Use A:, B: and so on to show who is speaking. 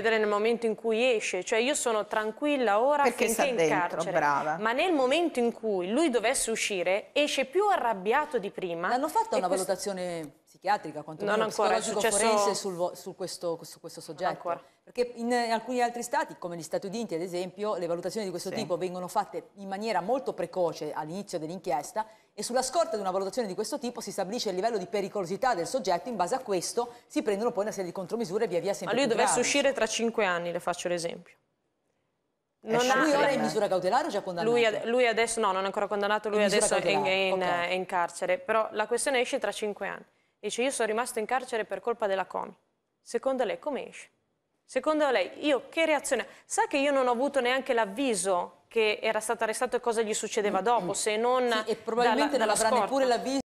A: vedere nel momento in cui esce, cioè io sono tranquilla ora Perché finché in dentro, carcere, brava. ma nel momento in cui lui dovesse uscire esce più arrabbiato di prima. L'hanno fatto una valutazione
B: psichiatrica quanto non ancora, è successo... forense sul, su, questo, su questo soggetto. Perché in alcuni altri stati, come gli Stati Uniti ad esempio, le valutazioni di questo sì. tipo vengono fatte in maniera molto precoce all'inizio dell'inchiesta e sulla scorta di una valutazione di questo tipo si stabilisce il livello di pericolosità del soggetto, in base a questo si prendono poi una serie di contromisure e via via sempre Ma lui dovesse uscire tra
A: cinque anni, le faccio l'esempio.
B: Eh, non Lui ora è in misura cautelare o già condannato? Lui, ad...
A: lui adesso, no, non è ancora condannato, lui in adesso è in, è, in, okay. è in carcere, però la questione esce tra cinque anni. Dice io sono rimasto in carcere per colpa della Comi. Secondo lei come esce? Secondo lei io che reazione? Sa che io non ho avuto neanche l'avviso che era stato arrestato e cosa gli succedeva mm, dopo, mm. se non... Sì, e probabilmente dalla, non avrà neppure l'avviso.